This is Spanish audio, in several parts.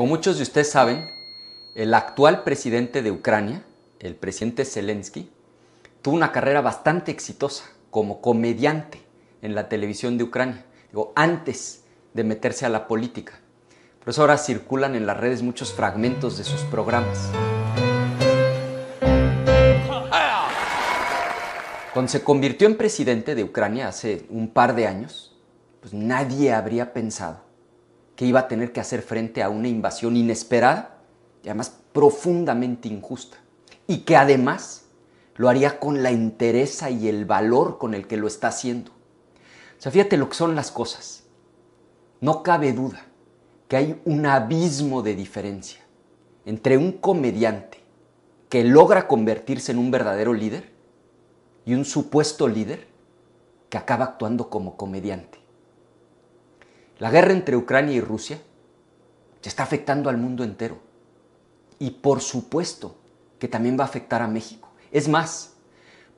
Como muchos de ustedes saben, el actual presidente de Ucrania, el presidente Zelensky, tuvo una carrera bastante exitosa como comediante en la televisión de Ucrania, digo, antes de meterse a la política. Por eso ahora circulan en las redes muchos fragmentos de sus programas. Cuando se convirtió en presidente de Ucrania hace un par de años, pues nadie habría pensado que iba a tener que hacer frente a una invasión inesperada y además profundamente injusta. Y que además lo haría con la entereza y el valor con el que lo está haciendo. O sea, fíjate lo que son las cosas. No cabe duda que hay un abismo de diferencia entre un comediante que logra convertirse en un verdadero líder y un supuesto líder que acaba actuando como comediante. La guerra entre Ucrania y Rusia se está afectando al mundo entero. Y por supuesto que también va a afectar a México. Es más,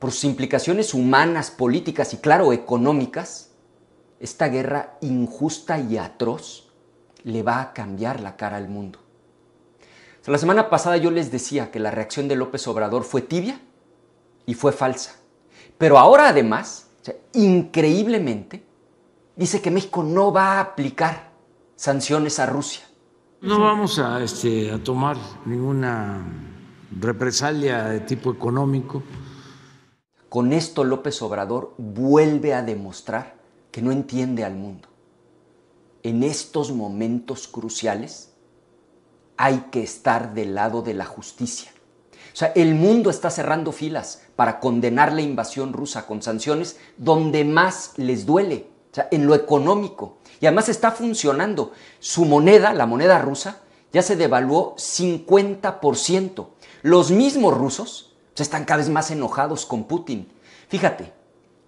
por sus implicaciones humanas, políticas y claro, económicas, esta guerra injusta y atroz le va a cambiar la cara al mundo. la semana pasada yo les decía que la reacción de López Obrador fue tibia y fue falsa. Pero ahora además, increíblemente, dice que México no va a aplicar sanciones a Rusia. No vamos este, a, tomar ninguna represalia de tipo económico. Con esto López Obrador vuelve a demostrar que no entiende al mundo. En estos momentos cruciales hay que estar del lado de la justicia. O sea, el mundo está cerrando filas para condenar la invasión rusa con sanciones donde más les duele, sea, en lo económico. Y además está funcionando. Su moneda, la moneda rusa, ya se devaluó 50%. Los mismos rusos se están cada vez más enojados con Putin. Fíjate,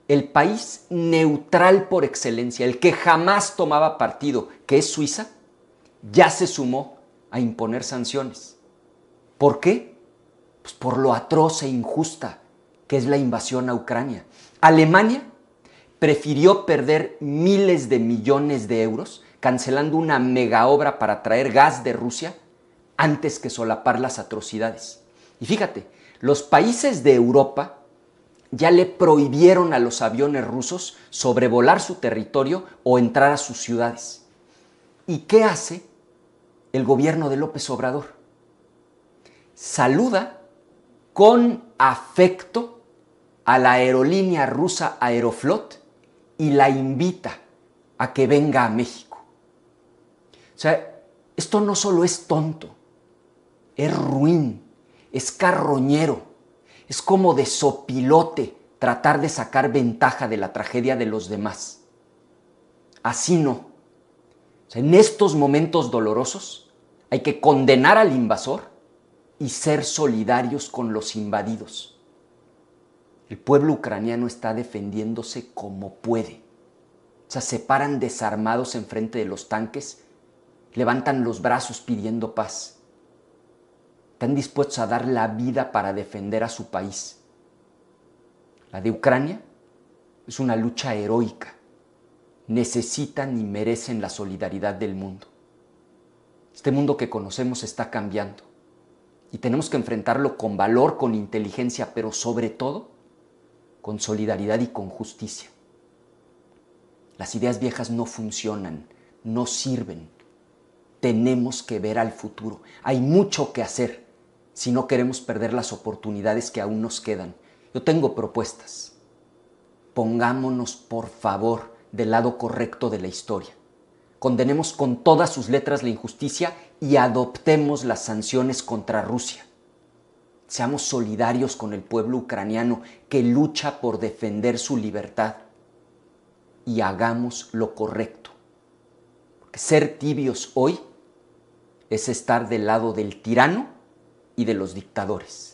el país neutral por excelencia, el que jamás tomaba partido, que es Suiza, ya se sumó a imponer sanciones. ¿Por qué? Pues por lo atroz e injusta que es la invasión a Ucrania. Alemania prefirió perder miles de millones de euros cancelando una mega obra para traer gas de Rusia antes que solapar las atrocidades. Y fíjate, los países de Europa ya le prohibieron a los aviones rusos sobrevolar su territorio o entrar a sus ciudades. ¿Y qué hace el gobierno de López Obrador? Saluda con afecto a la aerolínea rusa Aeroflot y la invita a que venga a México. O sea, esto no solo es tonto, es ruin, es carroñero, es como de sopilote tratar de sacar ventaja de la tragedia de los demás. Así no. en estos momentos dolorosos hay que condenar al invasor y ser solidarios con los invadidos. El pueblo ucraniano está defendiéndose como puede. O sea, se paran desarmados enfrente de los tanques, levantan los brazos pidiendo paz. Están dispuestos a dar la vida para defender a su país. La de Ucrania es una lucha heroica. Necesitan y merecen la solidaridad del mundo. Este mundo que conocemos está cambiando y tenemos que enfrentarlo con valor, con inteligencia, pero sobre todo con solidaridad y con justicia. Las ideas viejas no funcionan, no sirven. Tenemos que ver al futuro. Hay mucho que hacer si no queremos perder las oportunidades que aún nos quedan. Yo tengo propuestas. Pongámonos, por favor, del lado correcto de la historia. Condenemos con todas sus letras la injusticia y adoptemos las sanciones contra Rusia. Seamos solidarios con el pueblo ucraniano que lucha por defender su libertad y hagamos lo correcto. ser tibios hoy es estar del lado del tirano y de los dictadores.